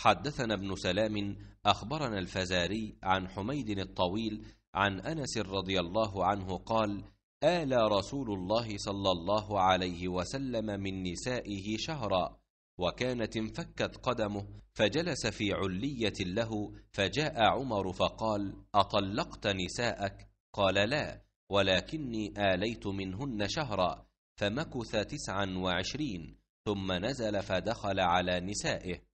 حدثنا ابن سلام أخبرنا الفزاري عن حميد الطويل عن أنس رضي الله عنه قال آلى رسول الله صلى الله عليه وسلم من نسائه شهرا وكانت انفكت قدمه فجلس في علية له فجاء عمر فقال أطلقت نساءك؟ قال لا ولكني آليت منهن شهرا فمكث تسعا وعشرين ثم نزل فدخل على نسائه